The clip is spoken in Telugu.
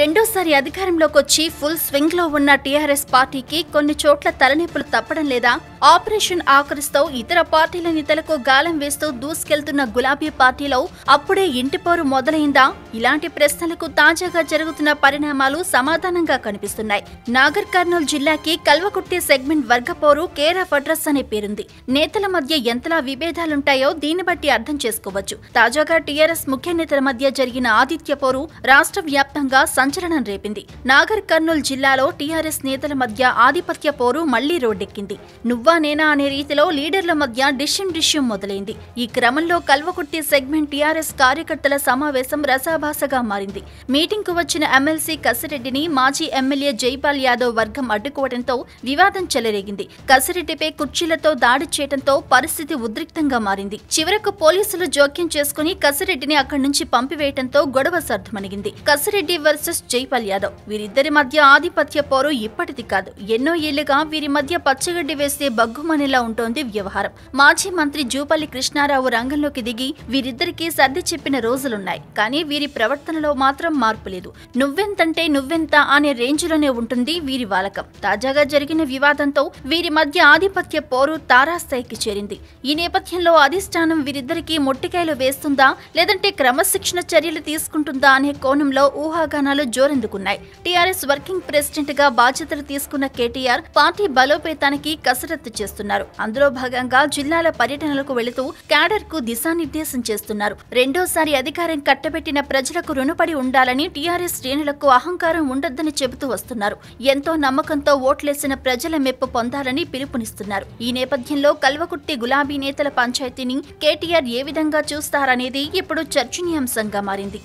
రెండోసారి అధికారంలోకి వచ్చి ఫుల్ స్వింగ్లో ఉన్న టీఆర్ఎస్ పార్టీకి కొన్ని చోట్ల తలనొప్పులు తప్పడం లేదా ఆపరేషన్ ఆకరిస్తూ ఇతర పార్టీల నేతలకు గాలం వేస్తూ దూసుకెళ్తున్న గులాబీ పార్టీలో అప్పుడే ఇంటిపోరు మొదలైందా ఇలాంటి ప్రశ్నలకు తాజాగా జరుగుతున్న పరిణామాలు సమాధానంగా కనిపిస్తున్నాయి నాగర్ కర్నూలు జిల్లాకి కల్వకుట్టి సెగ్మెంట్ వర్గపోరు కేర్ ఆఫ్ అడ్రస్ అనే పేరుంది నేతల మధ్య ఎంతలా విభేదాలుంటాయో దీన్ని బట్టి అర్థం చేసుకోవచ్చు తాజాగా టీఆర్ఎస్ ముఖ్య నేతల మధ్య జరిగిన ఆదిత్య పోరు రాష్ట్ర వ్యాప్తంగా సంచలనం రేపింది నాగర్ కర్నూలు జిల్లాలో టీఆర్ఎస్ నేతల మధ్య ఆధిపత్య పోరు మళ్లీ రోడ్డెక్కింది నువ్వా నువ్వా నేనా అనే రీతిలో లీడర్ల మధ్య డిష్యం డిష్యం మొదలైంది ఈ క్రమంలో కల్వకుర్తి సెగ్మెంట్ టీఆర్ఎస్ కార్యకర్తల సమావేశం రసాభాసగా మారింది మీటింగ్ కు వచ్చిన ఎమ్మెల్సీ కసిరెడ్డిని మాజీ ఎమ్మెల్యే జైపాల్ యాదవ్ వర్గం అడ్డుకోవడంతో వివాదం చెలరేగింది కసిరెడ్డిపై కుర్చీలతో దాడి చేయడంతో పరిస్థితి ఉద్రిక్తంగా మారింది చివరకు పోలీసులు జోక్యం చేసుకుని కసిరెడ్డిని అక్కడి నుంచి పంపివేయడంతో గొడవ సర్దుమణిగింది కసిరెడ్డి వర్సెస్ జైపాల్ యాదవ్ వీరిద్దరి మధ్య ఆధిపత్య పోరు ఇప్పటిది కాదు ఎన్నో ఏళ్లుగా వీరి మధ్య పచ్చగడ్డి వేస్తే భగ్గుమనేలా ఉంటోంది వ్యవహారం మాజీ మంత్రి జూపల్లి కృష్ణారావు రంగంలోకి దిగి వీరిద్దరికీ సర్ది చెప్పిన రోజులున్నాయి కానీ వీరి ప్రవర్తనలో మాత్రం మార్పు లేదు నువ్వెంతంటే నువ్వెంత అనే రేంజ్లోనే ఉంటుంది వీరి వాలకం తాజాగా జరిగిన వివాదంతో వీరి మధ్య ఆధిపత్య పోరు తారాస్థాయికి చేరింది ఈ నేపథ్యంలో అధిష్టానం వీరిద్దరికీ మొట్టికాయలు వేస్తుందా లేదంటే క్రమశిక్షణ చర్యలు తీసుకుంటుందా అనే కోణంలో ఊహాగానాలు జోరెందుకున్నాయి టీఆర్ఎస్ వర్కింగ్ ప్రెసిడెంట్ గా బాధ్యతలు తీసుకున్న కేటీఆర్ పార్టీ బలోపేతానికి కసరత్తు చేస్తున్నారు అందులో భాగంగా జిల్లాల పర్యటనలకు వెళుతూ క్యాడర్ కు దిశానిర్దేశం చేస్తున్నారు రెండోసారి అధికారం కట్టబెట్టిన ప్రజలకు రుణపడి ఉండాలని టీఆర్ఎస్ శ్రేణులకు అహంకారం ఉండొద్దని చెబుతూ వస్తున్నారు ఎంతో నమ్మకంతో ఓట్లేసిన ప్రజల మెప్పు పొందాలని పిలుపునిస్తున్నారు ఈ నేపథ్యంలో కల్వకుర్తి గులాబీ నేతల పంచాయతీని కేటీఆర్ ఏ విధంగా చూస్తారనేది ఇప్పుడు చర్చనీయాంశంగా మారింది